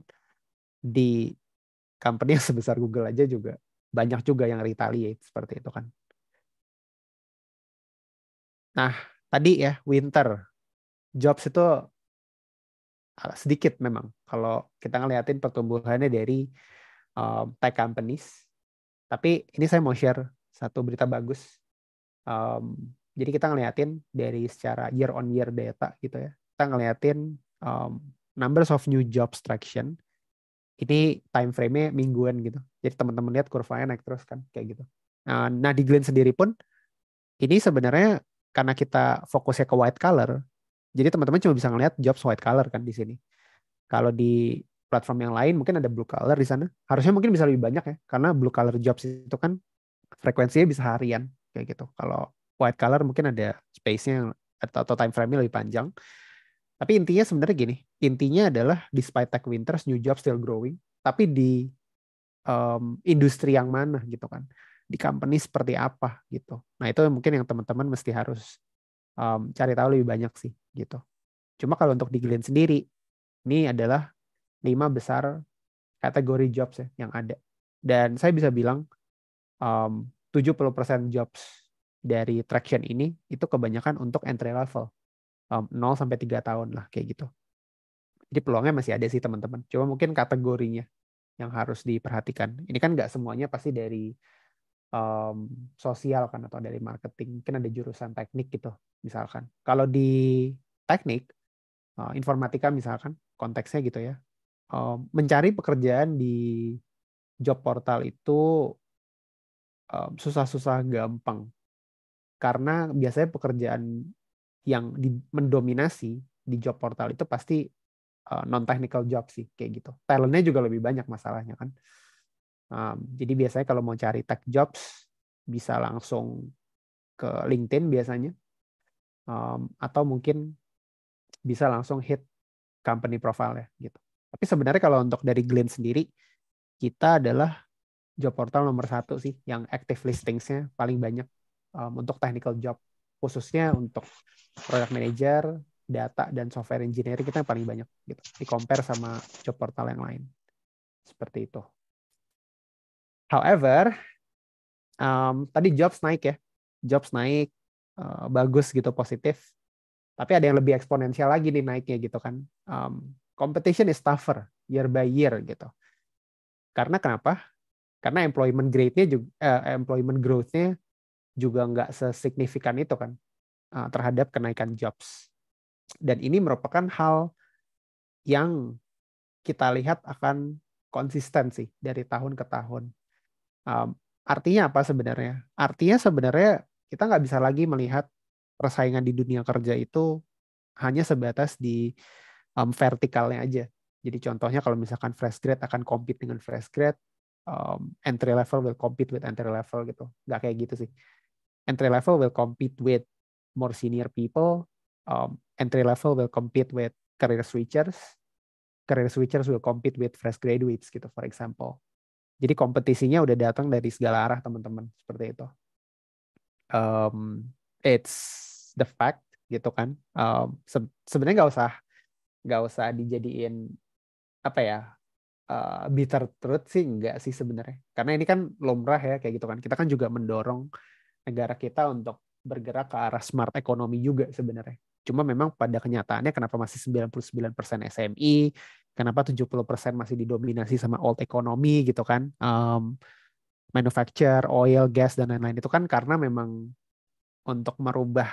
di company yang sebesar Google aja juga banyak juga yang retaliate seperti itu kan. Nah, tadi ya winter jobs itu Uh, sedikit memang kalau kita ngeliatin pertumbuhannya dari um, tech companies. Tapi ini saya mau share satu berita bagus. Um, jadi kita ngeliatin dari secara year on year data gitu ya. Kita ngeliatin um, numbers of new job traction. Ini time frame-nya mingguan gitu. Jadi teman-teman lihat kurvanya naik terus kan kayak gitu. Nah, nah di Glen sendiri pun ini sebenarnya karena kita fokusnya ke white color jadi teman-teman cuma bisa ngelihat jobs white color kan di sini. Kalau di platform yang lain mungkin ada blue color di sana. Harusnya mungkin bisa lebih banyak ya karena blue color jobs itu kan frekuensinya bisa harian kayak gitu. Kalau white color mungkin ada space-nya atau, time frame-nya lebih panjang. Tapi intinya sebenarnya gini, intinya adalah despite tech winters, new jobs still growing. Tapi di um, industri yang mana gitu kan, di company seperti apa gitu. Nah itu mungkin yang teman-teman mesti harus um, cari tahu lebih banyak sih gitu. Cuma kalau untuk di Glint sendiri, ini adalah lima besar kategori jobs ya yang ada. Dan saya bisa bilang um, 70% jobs dari traction ini itu kebanyakan untuk entry level. Um, 0 sampai 3 tahun lah kayak gitu. Jadi peluangnya masih ada sih teman-teman. Cuma mungkin kategorinya yang harus diperhatikan. Ini kan nggak semuanya pasti dari um, sosial kan atau dari marketing. Mungkin ada jurusan teknik gitu misalkan. Kalau di teknik eh, informatika misalkan konteksnya gitu ya eh, mencari pekerjaan di job portal itu eh, susah-susah gampang karena biasanya pekerjaan yang mendominasi di job portal itu pasti non technical job sih kayak gitu talentnya juga lebih banyak masalahnya kan jadi biasanya kalau mau cari tech jobs bisa langsung ke LinkedIn biasanya um, atau mungkin bisa langsung hit company profile ya gitu. Tapi sebenarnya kalau untuk dari Glenn sendiri kita adalah job portal nomor satu sih yang active listingsnya paling banyak um, untuk technical job khususnya untuk product manager, data dan software engineering kita yang paling banyak gitu. Di compare sama job portal yang lain. Seperti itu. However, um, tadi jobs naik ya. Jobs naik uh, bagus gitu positif tapi ada yang lebih eksponensial lagi nih naiknya gitu kan. Um, competition is tougher year by year gitu. Karena kenapa? Karena employment grade-nya juga eh, employment growth-nya juga nggak sesignifikan itu kan uh, terhadap kenaikan jobs. Dan ini merupakan hal yang kita lihat akan konsisten sih dari tahun ke tahun. Um, artinya apa sebenarnya? Artinya sebenarnya kita nggak bisa lagi melihat persaingan di dunia kerja itu hanya sebatas di um, vertikalnya aja. Jadi contohnya kalau misalkan fresh grad akan compete dengan fresh grad, um, entry level will compete with entry level gitu. Gak kayak gitu sih. Entry level will compete with more senior people. Um, entry level will compete with career switchers. Career switchers will compete with fresh graduates gitu, for example. Jadi kompetisinya udah datang dari segala arah teman-teman seperti itu. Um, it's the fact gitu kan um, ehm, se sebenarnya nggak usah nggak usah dijadiin apa ya uh, eh, bitter truth sih nggak sih sebenarnya karena ini kan lumrah ya kayak gitu kan kita kan juga mendorong negara kita untuk bergerak ke arah smart ekonomi juga sebenarnya cuma memang pada kenyataannya kenapa masih 99% SMI e, kenapa 70% masih didominasi sama old economy gitu kan um, manufacture oil gas dan lain-lain itu kan karena memang untuk merubah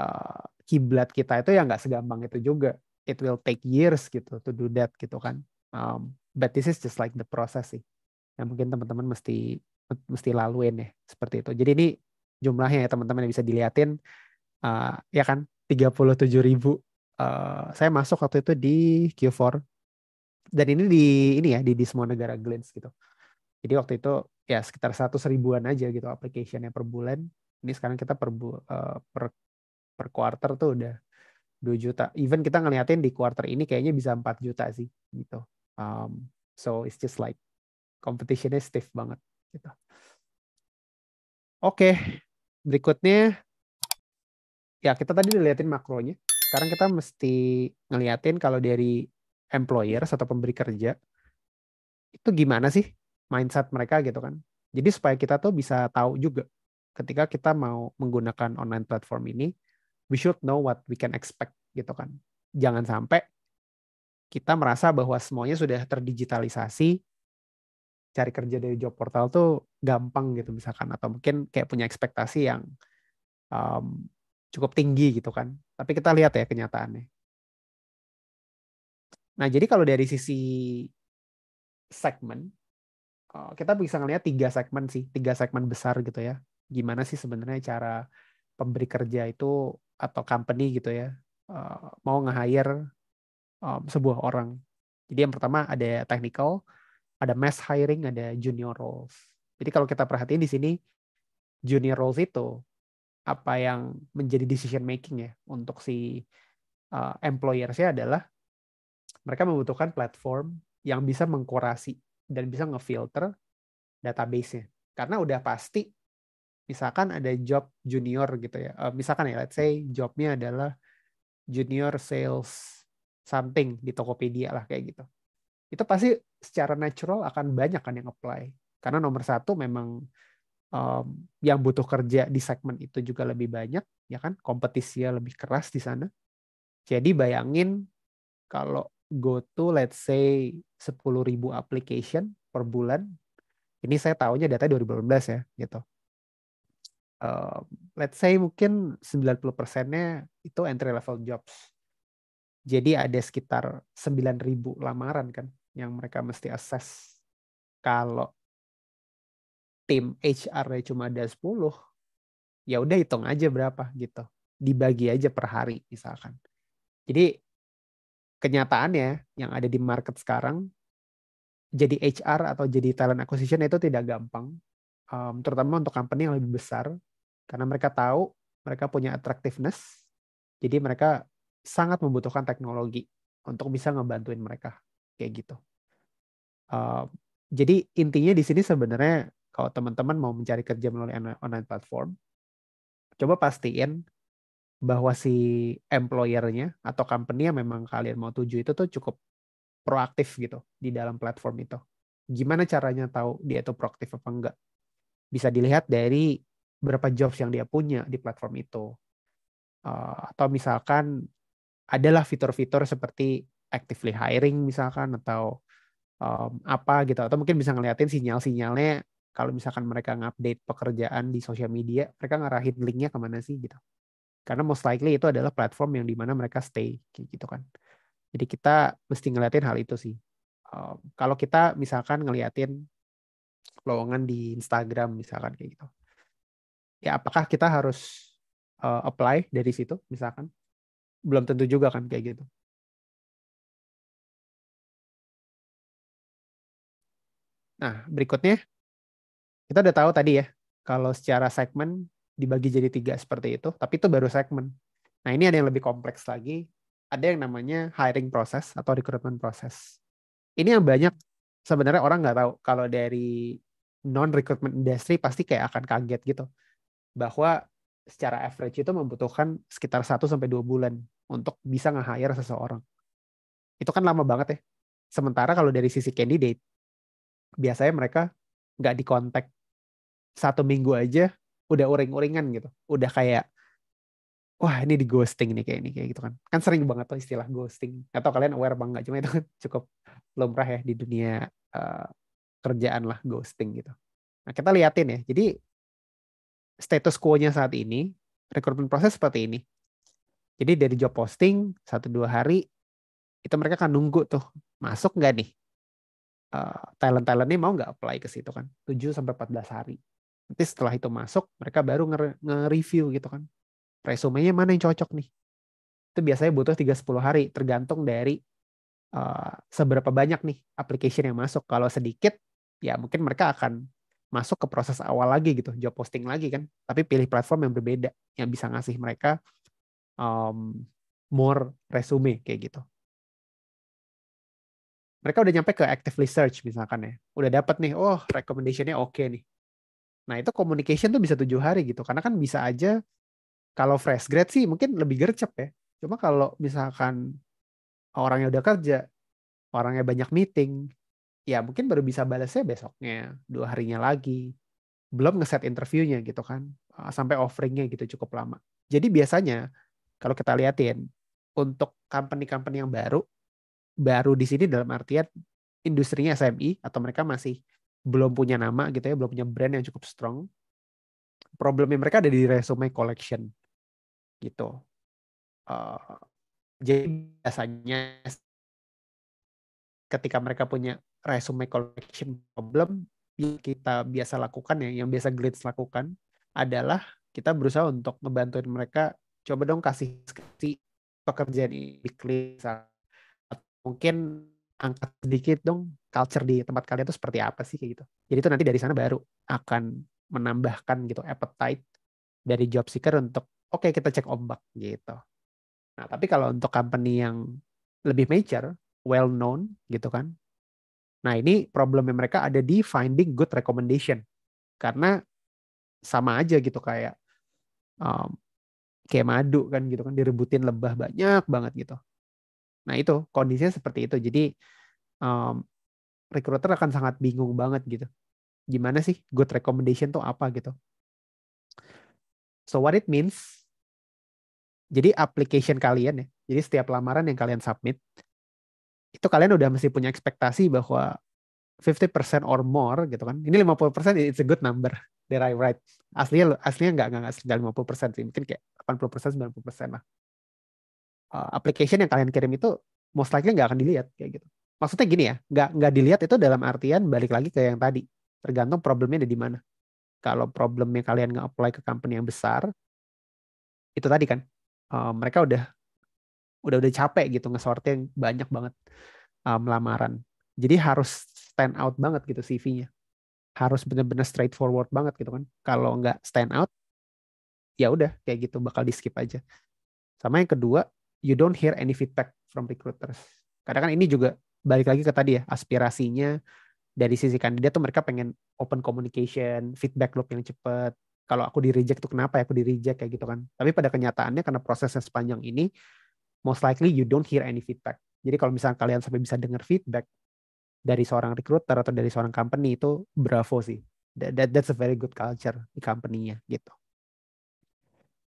uh, kiblat kita itu ya nggak segampang itu juga. It will take years gitu to do that gitu kan. Um, but this is just like the process sih. Yang mungkin teman-teman mesti mesti laluin ya seperti itu. Jadi ini jumlahnya ya teman-teman yang bisa diliatin uh, ya kan 37 ribu. Uh, saya masuk waktu itu di Q4 dan ini di ini ya di, di semua negara Glens gitu. Jadi waktu itu ya sekitar 100 ribuan aja gitu application-nya per bulan. Ini sekarang kita per uh, per per quarter tuh udah 2 juta. Even kita ngeliatin di quarter ini kayaknya bisa 4 juta sih gitu. Um, so it's just like competitionnya stiff banget gitu. Oke, okay. berikutnya ya kita tadi udah liatin makronya. Sekarang kita mesti ngeliatin kalau dari employer atau pemberi kerja itu gimana sih mindset mereka gitu kan. Jadi supaya kita tuh bisa tahu juga ketika kita mau menggunakan online platform ini, we should know what we can expect gitu kan. Jangan sampai kita merasa bahwa semuanya sudah terdigitalisasi, cari kerja dari job portal tuh gampang gitu misalkan atau mungkin kayak punya ekspektasi yang um, cukup tinggi gitu kan. Tapi kita lihat ya kenyataannya. Nah, jadi kalau dari sisi segmen eh, kita bisa ngeliat tiga segmen sih, tiga segmen besar gitu ya. Gimana sih sebenarnya cara pemberi kerja itu atau company gitu ya uh, mau nge-hire um, sebuah orang. Jadi yang pertama ada technical, ada mass hiring, ada junior roles. Jadi kalau kita perhatiin di sini junior roles itu apa yang menjadi decision making ya untuk si uh, employersnya adalah mereka membutuhkan platform yang bisa mengkurasi dan bisa ngefilter database-nya. Karena udah pasti misalkan ada job junior gitu ya. Uh, misalkan ya, let's say jobnya adalah junior sales something di Tokopedia lah kayak gitu. Itu pasti secara natural akan banyak kan yang apply. Karena nomor satu memang um, yang butuh kerja di segmen itu juga lebih banyak, ya kan? Kompetisinya lebih keras di sana. Jadi bayangin kalau go to let's say 10.000 application per bulan, ini saya tahunya data 2018 ya gitu uh, let's say mungkin 90 persennya itu entry level jobs. Jadi ada sekitar 9.000 lamaran kan yang mereka mesti assess. Kalau tim HR-nya cuma ada 10, ya udah hitung aja berapa gitu. Dibagi aja per hari misalkan. Jadi kenyataannya yang ada di market sekarang jadi HR atau jadi talent acquisition itu tidak gampang um, terutama untuk company yang lebih besar karena mereka tahu mereka punya attractiveness jadi mereka sangat membutuhkan teknologi untuk bisa ngebantuin mereka kayak gitu um, jadi intinya di sini sebenarnya kalau teman-teman mau mencari kerja melalui online platform coba pastiin bahwa si employernya atau company yang memang kalian mau tuju itu tuh cukup proaktif gitu di dalam platform itu. Gimana caranya tahu dia itu proaktif apa enggak? bisa dilihat dari berapa jobs yang dia punya di platform itu. Uh, atau misalkan adalah fitur-fitur seperti actively hiring misalkan atau um, apa gitu atau mungkin bisa ngeliatin sinyal-sinyalnya kalau misalkan mereka ngupdate pekerjaan di sosial media mereka ngarahin linknya kemana sih gitu karena most likely itu adalah platform yang dimana mereka stay gitu kan jadi kita mesti ngeliatin hal itu sih um, kalau kita misalkan ngeliatin lowongan di Instagram misalkan kayak gitu. Ya apakah kita harus uh, apply dari situ misalkan? Belum tentu juga kan kayak gitu. Nah, berikutnya kita udah tahu tadi ya kalau secara segmen dibagi jadi tiga seperti itu, tapi itu baru segmen. Nah, ini ada yang lebih kompleks lagi. Ada yang namanya hiring process atau recruitment process. Ini yang banyak sebenarnya orang nggak tahu kalau dari non recruitment industry pasti kayak akan kaget gitu bahwa secara average itu membutuhkan sekitar 1 sampai dua bulan untuk bisa nge-hire seseorang. Itu kan lama banget ya. Sementara kalau dari sisi candidate biasanya mereka nggak dikontak satu minggu aja udah uring-uringan gitu. Udah kayak wah ini di ghosting nih kayak ini kayak gitu kan kan sering banget tuh istilah ghosting atau kalian aware banget nggak cuma itu kan cukup lumrah ya di dunia uh, kerjaan lah ghosting gitu nah kita liatin ya jadi status quo-nya saat ini rekrutmen proses seperti ini jadi dari job posting satu dua hari itu mereka kan nunggu tuh masuk nggak nih uh, eh, talent talent ini mau nggak apply ke situ kan 7 sampai 14 hari nanti setelah itu masuk mereka baru nge-review gitu kan resumenya mana yang cocok nih. Itu biasanya butuh 3-10 hari, tergantung dari uh, seberapa banyak nih application yang masuk. Kalau sedikit, ya mungkin mereka akan masuk ke proses awal lagi gitu, job posting lagi kan. Tapi pilih platform yang berbeda, yang bisa ngasih mereka um, more resume kayak gitu. Mereka udah nyampe ke actively search misalkan ya. Udah dapat nih, oh recommendation-nya oke okay nih. Nah itu communication tuh bisa tujuh hari gitu. Karena kan bisa aja kalau fresh grad sih mungkin lebih gercep ya. Cuma kalau misalkan orangnya udah kerja, orangnya banyak meeting, ya mungkin baru bisa balasnya besoknya, dua harinya lagi. Belum ngeset interviewnya gitu kan, eh, sampai offeringnya gitu cukup lama. Jadi biasanya kalau kita liatin, untuk company-company yang baru, baru di sini dalam artian industrinya SMI e atau mereka masih belum punya nama gitu ya, belum punya brand yang cukup strong, problemnya mereka ada di resume collection gitu. Uh, jadi biasanya ketika mereka punya resume collection problem yang kita biasa lakukan ya, yang biasa Glitz lakukan adalah kita berusaha untuk ngebantuin mereka coba dong kasih skripsi pekerjaan ini clear mungkin angkat sedikit dong culture di tempat kalian itu seperti apa sih kayak gitu. Jadi itu nanti dari sana baru akan menambahkan gitu appetite dari job seeker untuk oke okay, kita cek ombak gitu. Nah, tapi kalau untuk company yang lebih major, well known gitu kan. Nah, ini problemnya mereka ada di finding good recommendation. Karena sama aja gitu kayak um, kayak madu kan gitu kan direbutin lebah banyak banget gitu. Nah, itu kondisinya seperti itu. Jadi um, recruiter akan sangat bingung banget gitu. Gimana sih good recommendation tuh apa gitu. So what it means jadi application kalian ya, jadi setiap lamaran yang kalian submit, itu kalian udah mesti punya ekspektasi bahwa 50% or more gitu kan. Ini 50% it's a good number that I write. Aslinya aslinya nggak nggak nggak 50% sih, mungkin kayak 80% 90% lah. Uh, application yang kalian kirim itu most likely nggak akan dilihat kayak gitu. Maksudnya gini ya, nggak nggak dilihat itu dalam artian balik lagi ke yang tadi. Tergantung problemnya ada di mana. Kalau problemnya kalian nggak apply ke company yang besar, itu tadi kan uh, mereka udah udah udah capek gitu ngesortir yang banyak banget um, lamaran. Jadi harus stand out banget gitu CV-nya. Harus benar-benar straightforward banget gitu kan. Kalau nggak stand out, ya udah kayak gitu bakal di skip aja. Sama yang kedua, you don't hear any feedback from recruiters. Karena kan ini juga balik lagi ke tadi ya aspirasinya dari sisi kandidat tuh mereka pengen open communication, feedback loop yang cepat, kalau aku di reject tuh kenapa ya aku di reject kayak gitu kan. Tapi pada kenyataannya karena prosesnya sepanjang ini most likely you don't hear any feedback. Jadi kalau misalnya kalian sampai bisa dengar feedback dari seorang recruiter atau dari seorang company itu bravo sih. That, that that's a very good culture di company-nya gitu.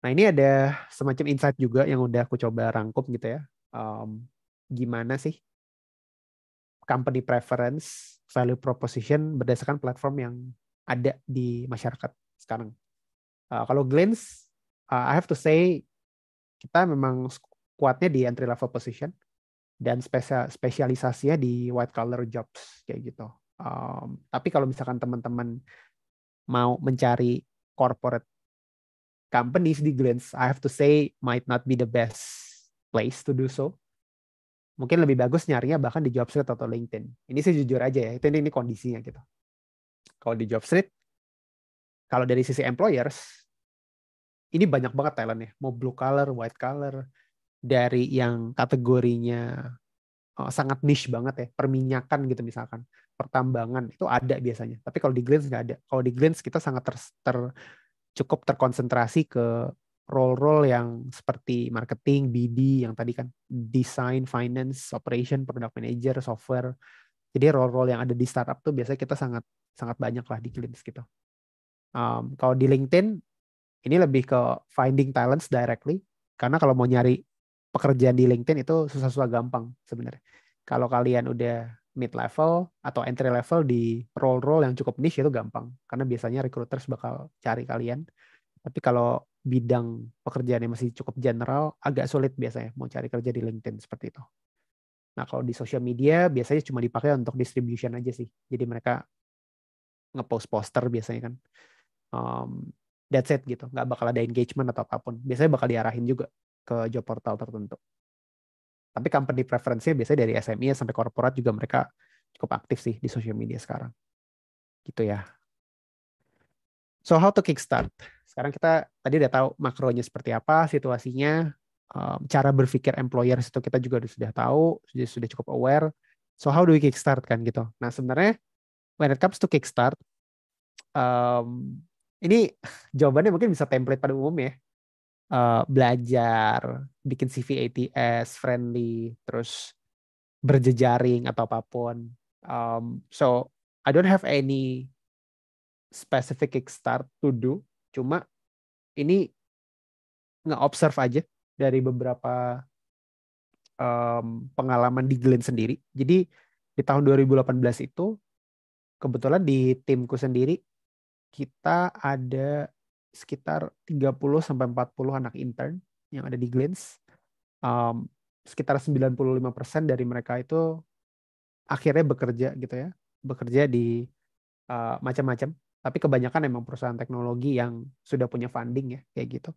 Nah ini ada semacam insight juga yang udah aku coba rangkum gitu ya. Um, gimana sih company preference, value proposition berdasarkan platform yang ada di masyarakat sekarang. Uh, kalau Glens, uh, I have to say kita memang kuatnya di entry level position dan spesial spesialisasinya di white collar jobs kayak gitu. Um, tapi kalau misalkan teman-teman mau mencari corporate companies di Glens, I have to say might not be the best place to do so. Mungkin lebih bagus nyarinya bahkan di JobStreet atau LinkedIn. Ini sih jujur aja ya, itu ini, ini kondisinya gitu. Kalau di JobStreet, kalau dari sisi employers, ini banyak banget talent ya. Mau blue color, white color, dari yang kategorinya oh, sangat niche banget ya, perminyakan gitu misalkan, pertambangan itu ada biasanya. Tapi kalau di Glens nggak ada. Kalau di Glens kita sangat ter, ter cukup terkonsentrasi ke role-role yang seperti marketing, BD yang tadi kan design, finance, operation, product manager, software. Jadi role-role yang ada di startup tuh biasanya kita sangat sangat banyak lah di Glens kita. Gitu. Um, kalau di LinkedIn ini lebih ke finding talents directly karena kalau mau nyari pekerjaan di LinkedIn itu susah-susah gampang sebenarnya. Kalau kalian udah mid level atau entry level di role-role yang cukup niche itu gampang karena biasanya recruiters bakal cari kalian. Tapi kalau bidang pekerjaan yang masih cukup general agak sulit biasanya mau cari kerja di LinkedIn seperti itu. Nah, kalau di social media biasanya cuma dipakai untuk distribution aja sih. Jadi mereka ngepost poster biasanya kan um, that's it gitu nggak bakal ada engagement atau apapun biasanya bakal diarahin juga ke job portal tertentu tapi company preferensinya biasanya dari SME sampai korporat juga mereka cukup aktif sih di social media sekarang gitu ya so how to kickstart sekarang kita tadi udah tahu makronya seperti apa situasinya cara berpikir employer itu kita juga sudah tahu sudah sudah cukup aware so how do we kickstart kan gitu nah sebenarnya when it comes to kickstart um, ini jawabannya mungkin bisa template pada ya. Uh, belajar, bikin CV ATS friendly, terus berjejaring atau apapun. Um, so I don't have any specific kickstart to do. Cuma ini nge-observe aja dari beberapa um, pengalaman di Glen sendiri. Jadi di tahun 2018 itu kebetulan di timku sendiri kita ada sekitar 30 sampai 40 anak intern yang ada di Glints. Um, sekitar 95% dari mereka itu akhirnya bekerja gitu ya. Bekerja di uh, macam-macam, tapi kebanyakan emang perusahaan teknologi yang sudah punya funding ya kayak gitu.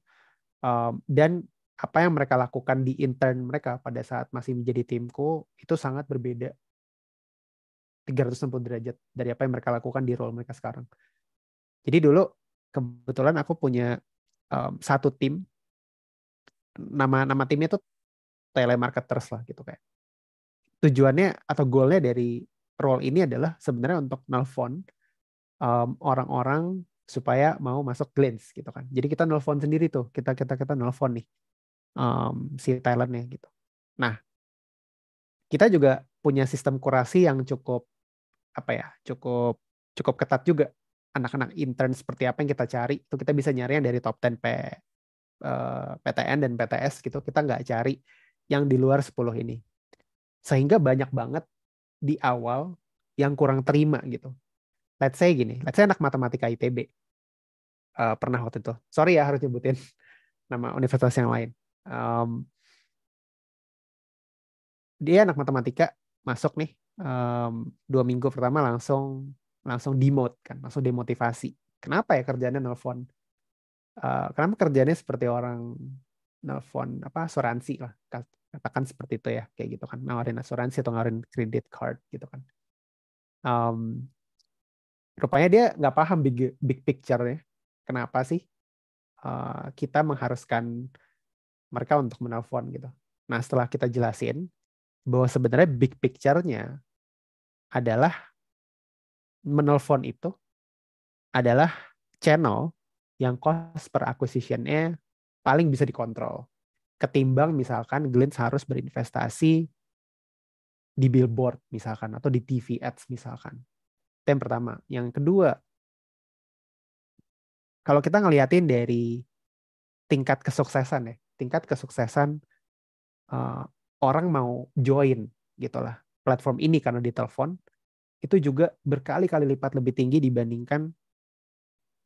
Um, dan apa yang mereka lakukan di intern mereka pada saat masih menjadi timku itu sangat berbeda 360 derajat dari apa yang mereka lakukan di role mereka sekarang. Jadi dulu kebetulan aku punya um, satu tim nama nama timnya tuh telemarketers lah gitu kayak tujuannya atau goalnya dari role ini adalah sebenarnya untuk nelfon um, orang-orang supaya mau masuk Glance gitu kan jadi kita nelfon sendiri tuh kita kita kita nelfon nih um, si talentnya gitu nah kita juga punya sistem kurasi yang cukup apa ya cukup cukup ketat juga anak-anak intern seperti apa yang kita cari tuh kita bisa nyari yang dari top 10 P, uh, eh, PTN dan PTS gitu kita nggak cari yang di luar 10 ini sehingga banyak banget di awal yang kurang terima gitu let's say gini let's say anak matematika ITB uh, eh, pernah waktu itu sorry ya harus nyebutin nama universitas yang lain um, dia anak matematika masuk nih um, dua minggu pertama langsung langsung demote kan, langsung demotivasi. Kenapa ya kerjanya nelfon? Uh, kenapa kerjanya seperti orang nelfon apa asuransi lah katakan seperti itu ya kayak gitu kan nawarin asuransi atau nawarin kredit card gitu kan um, rupanya dia nggak paham big big picture ya kenapa sih uh, kita mengharuskan mereka untuk menelpon gitu nah setelah kita jelasin bahwa sebenarnya big picture-nya adalah menelpon itu adalah channel yang cost per acquisition-nya paling bisa dikontrol. Ketimbang misalkan Glint harus berinvestasi di billboard misalkan atau di TV ads misalkan. Itu yang pertama. Yang kedua, kalau kita ngeliatin dari tingkat kesuksesan ya, tingkat kesuksesan uh, orang mau join gitulah platform ini karena ditelepon itu juga berkali-kali lipat lebih tinggi dibandingkan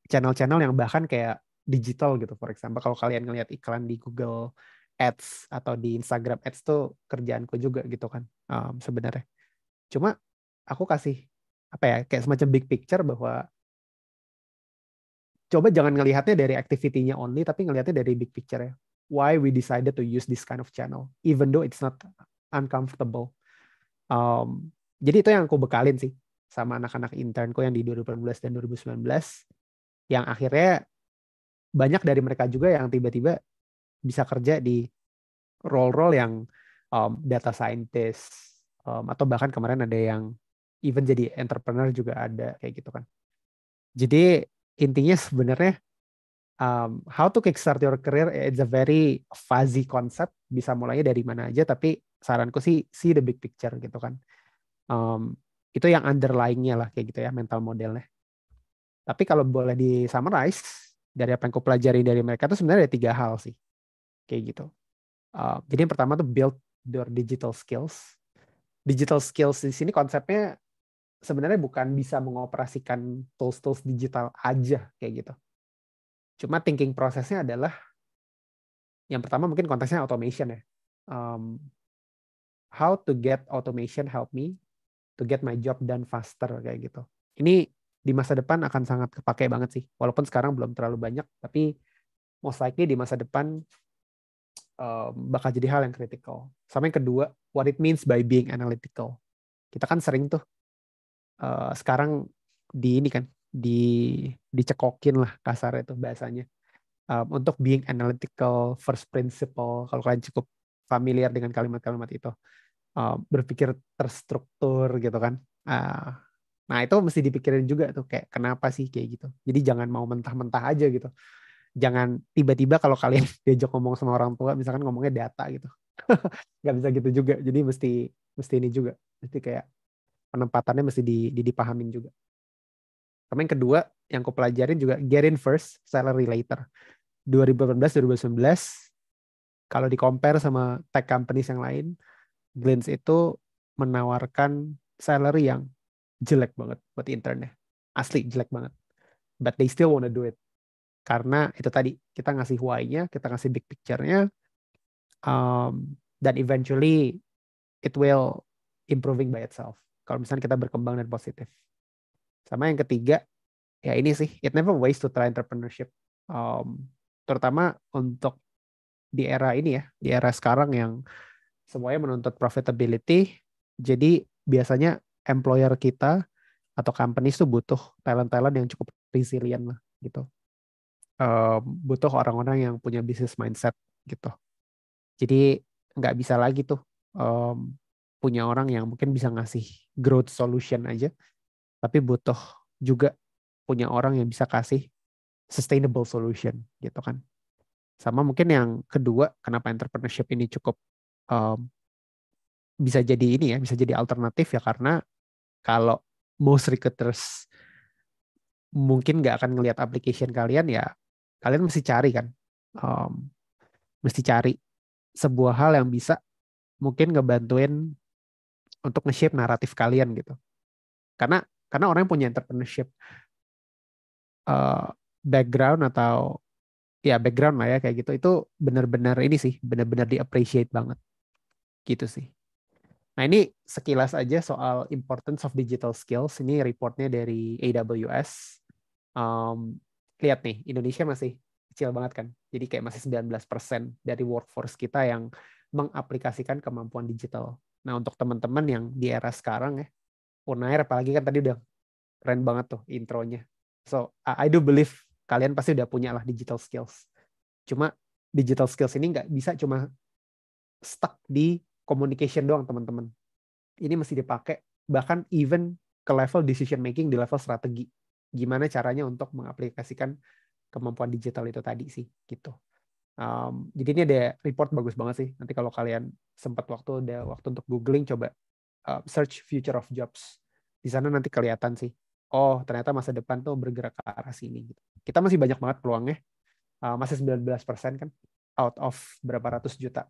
channel-channel yang bahkan kayak digital gitu. For example, kalau kalian ngelihat iklan di Google Ads atau di Instagram Ads tuh kerjaanku juga gitu kan um, sebenarnya. Cuma aku kasih apa ya kayak semacam big picture bahwa coba jangan ngelihatnya dari activity-nya only tapi ngelihatnya dari big picture ya. Why we decided to use this kind of channel even though it's not uncomfortable. Um, jadi itu yang aku bekalin sih sama anak-anak internku yang di 2018 dan 2019 yang akhirnya banyak dari mereka juga yang tiba-tiba bisa kerja di role-role yang um, data scientist um, atau bahkan kemarin ada yang even jadi entrepreneur juga ada kayak gitu kan. Jadi intinya sebenarnya um, how to kickstart your career it's a very fuzzy concept bisa mulainya dari mana aja tapi saranku sih see the big picture gitu kan um, itu yang underlyingnya lah kayak gitu ya mental modelnya. Tapi kalau boleh di summarize dari apa yang aku pelajari dari mereka itu sebenarnya ada tiga hal sih kayak gitu. Uh, jadi yang pertama tuh build your digital skills. Digital skills di sini konsepnya sebenarnya bukan bisa mengoperasikan tools-tools digital aja kayak gitu. Cuma thinking prosesnya adalah yang pertama mungkin konteksnya automation ya. Um, how to get automation help me to get my job done faster kayak gitu. Ini di masa depan akan sangat kepake banget sih. Walaupun sekarang belum terlalu banyak, tapi most likely di masa depan um, bakal jadi hal yang critical. Sama yang kedua, what it means by being analytical. Kita kan sering tuh uh, sekarang di ini kan di dicekokin lah kasar itu bahasanya um, untuk being analytical first principle kalau kalian cukup familiar dengan kalimat-kalimat itu Eh, berpikir terstruktur gitu kan. Eh, nah itu mesti dipikirin juga tuh kayak kenapa sih kayak gitu. Jadi jangan mau mentah-mentah aja gitu. Jangan tiba-tiba kalau kalian diajak ngomong sama orang tua misalkan ngomongnya data gitu. Gak bisa gitu juga. Jadi mesti mesti ini juga. Mesti kayak penempatannya mesti di, dipahamin juga. Sama yang kedua yang aku pelajarin juga get in first, salary later. 2018 2019 kalau di compare sama tech companies yang lain Blends itu menawarkan salary yang jelek banget buat internnya. Asli jelek banget. But they still wanna do it. Karena itu tadi, kita ngasih why-nya, kita ngasih big picture-nya, um, dan eventually it will improving by itself. Kalau misalnya kita berkembang dan positif. Sama yang ketiga, ya ini sih, it never waste to try entrepreneurship. Um, terutama untuk di era ini ya, di era sekarang yang semuanya menuntut profitability. Jadi biasanya employer kita atau company itu butuh talent-talent yang cukup resilient lah gitu. Um, butuh orang-orang yang punya business mindset gitu. Jadi nggak bisa lagi tuh um, punya orang yang mungkin bisa ngasih growth solution aja, tapi butuh juga punya orang yang bisa kasih sustainable solution gitu kan. Sama mungkin yang kedua, kenapa entrepreneurship ini cukup um, bisa jadi ini ya, bisa jadi alternatif ya karena kalau most recruiters mungkin nggak akan ngelihat application kalian ya kalian mesti cari kan, um, mesti cari sebuah hal yang bisa mungkin ngebantuin untuk nge-shape naratif kalian gitu. Karena karena orang yang punya entrepreneurship uh, background atau ya background lah ya kayak gitu itu benar-benar ini sih benar-benar di appreciate banget Gitu sih. Nah ini sekilas aja soal importance of digital skills. Ini reportnya dari AWS. Um, lihat nih, Indonesia masih kecil banget kan. Jadi kayak masih 19% dari workforce kita yang mengaplikasikan kemampuan digital. Nah untuk teman-teman yang di era sekarang ya, Unair apalagi kan tadi udah keren banget tuh intronya. So I do believe kalian pasti udah punya lah digital skills. Cuma digital skills ini nggak bisa cuma stuck di communication doang teman-teman. Ini mesti dipakai bahkan even ke level decision making di level strategi. Gimana caranya untuk mengaplikasikan kemampuan digital itu tadi sih gitu. Um, jadi ini ada report bagus banget sih. Nanti kalau kalian sempat waktu ada waktu untuk googling coba uh, search future of jobs. Di sana nanti kelihatan sih. Oh, ternyata masa depan tuh bergerak ke arah sini gitu. Kita masih banyak banget peluangnya. Uh, masih 19% kan out of berapa ratus juta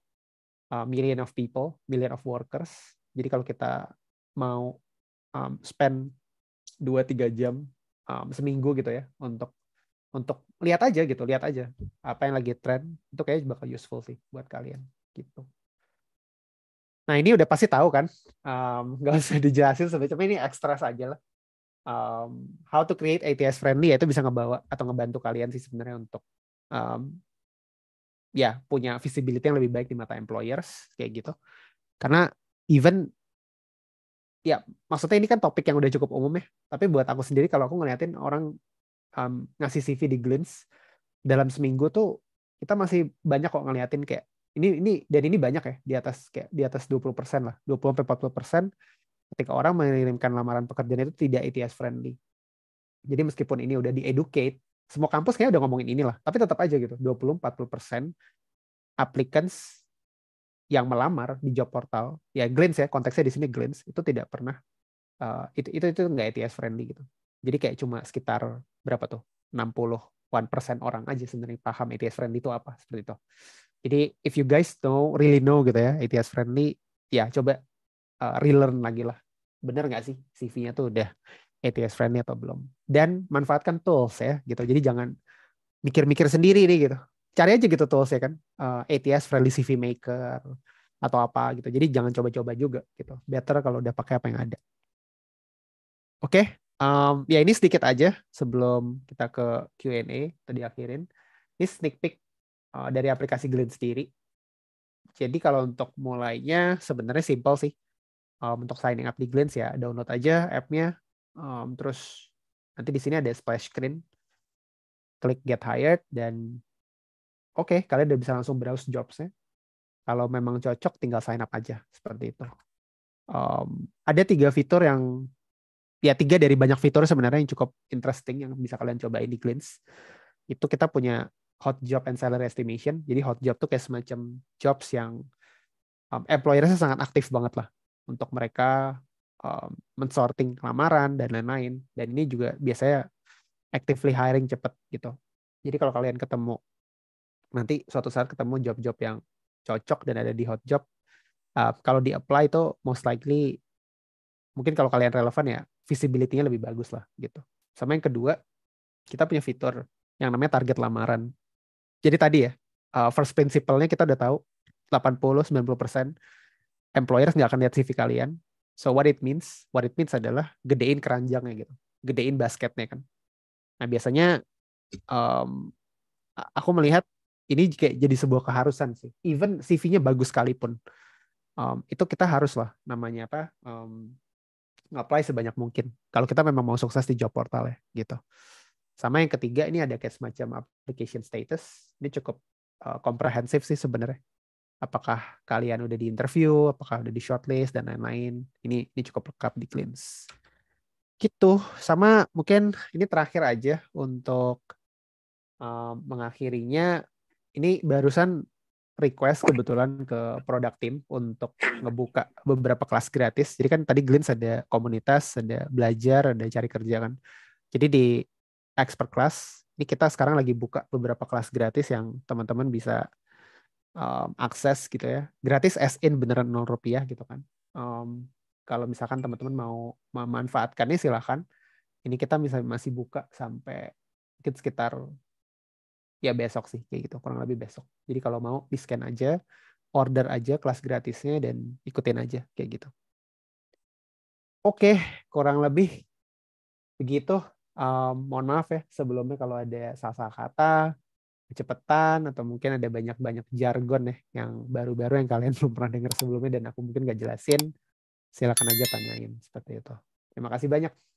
uh, million of people, million of workers. Jadi kalau kita mau um, spend 2 tiga jam um, seminggu gitu ya untuk untuk lihat aja gitu, lihat aja apa yang lagi tren itu kayaknya bakal useful sih buat kalian gitu. Nah ini udah pasti tahu kan, um, nggak usah dijelasin sebenarnya ini ekstra saja lah. Um, how to create ATS friendly ya itu bisa ngebawa atau ngebantu kalian sih sebenarnya untuk um, ya punya visibility yang lebih baik di mata employers kayak gitu karena even ya maksudnya ini kan topik yang udah cukup umum ya tapi buat aku sendiri kalau aku ngeliatin orang um, ngasih CV di Glints dalam seminggu tuh kita masih banyak kok ngeliatin kayak ini ini dan ini banyak ya di atas kayak di atas 20% lah 20 sampai 40% ketika orang mengirimkan lamaran pekerjaan itu tidak ETS friendly. Jadi meskipun ini udah di educate semua kampus kayaknya udah ngomongin ini lah. tapi tetap aja gitu. 20-40% applicants yang melamar di job portal, ya Glance ya, konteksnya di sini Glance, itu tidak pernah uh, itu itu itu nggak ETS friendly gitu. Jadi kayak cuma sekitar berapa tuh? 60 persen orang aja sebenarnya paham ETS friendly itu apa seperti itu. Jadi if you guys know really know gitu ya, ETS friendly ya coba uh, relearn lagi lah. Bener nggak sih CV-nya tuh udah ATS friendly atau belum. Dan manfaatkan tools ya gitu. Jadi jangan mikir-mikir sendiri nih gitu. Cari aja gitu tools ya kan. Uh, eh, ATS friendly CV maker atau apa gitu. Jadi jangan coba-coba juga gitu. Better kalau udah pakai apa yang ada. Oke, okay. um, ya ini sedikit aja sebelum kita ke Q&A tadi akhirin. Ini sneak peek uh, dari aplikasi Glint sendiri. Jadi kalau untuk mulainya sebenarnya simple sih. Um, untuk signing up di Glint ya download aja app-nya, Um, terus nanti di sini ada splash screen. Klik get hired dan oke, okay, kalian udah bisa langsung browse jobsnya. Kalau memang cocok tinggal sign up aja seperti itu. Um, ada tiga fitur yang ya tiga dari banyak fitur sebenarnya yang cukup interesting yang bisa kalian coba di Glints. Itu kita punya hot job and salary estimation. Jadi hot job tuh kayak semacam jobs yang um, employer-nya sangat aktif banget lah untuk mereka um, mensorting lamaran dan lain-lain. Dan ini juga biasanya actively hiring cepat gitu. Jadi kalau kalian ketemu nanti suatu saat ketemu job-job yang cocok dan ada di hot job, uh, kalau di apply itu most likely mungkin kalau kalian relevan ya visibility-nya lebih bagus lah gitu. Sama yang kedua, kita punya fitur yang namanya target lamaran. Jadi tadi ya, uh, first principle-nya kita udah tahu 80-90% employers nggak akan lihat CV kalian. So what it means, what it means adalah gedein keranjangnya gitu, gedein basketnya kan. Nah biasanya um, aku melihat ini kayak jadi sebuah keharusan sih. Even CV-nya bagus sekalipun, um, itu kita harus lah namanya apa um, apply sebanyak mungkin. Kalau kita memang mau sukses di job portal ya gitu. Sama yang ketiga ini ada kayak semacam application status. Ini cukup uh, komprehensif sih sebenarnya apakah kalian udah di interview, apakah udah di shortlist dan lain-lain. Ini ini cukup lengkap di Cleans. Gitu. Sama mungkin ini terakhir aja untuk um, mengakhirinya ini barusan request kebetulan ke product team untuk ngebuka beberapa kelas gratis. Jadi kan tadi Glints ada komunitas, ada belajar, ada cari kerja kan. Jadi di expert class ini kita sekarang lagi buka beberapa kelas gratis yang teman-teman bisa um, akses gitu ya gratis as in beneran nol rupiah gitu kan um, kalau misalkan teman-teman mau memanfaatkannya silahkan ini kita bisa masih buka sampai mungkin sekitar ya besok sih kayak gitu kurang lebih besok jadi kalau mau di scan aja order aja kelas gratisnya dan ikutin aja kayak gitu oke kurang lebih begitu um, mohon maaf ya sebelumnya kalau ada salah-salah kata kecepatan atau mungkin ada banyak-banyak jargon ya yang baru-baru yang kalian belum pernah dengar sebelumnya dan aku mungkin gak jelasin silakan aja tanyain seperti itu terima kasih banyak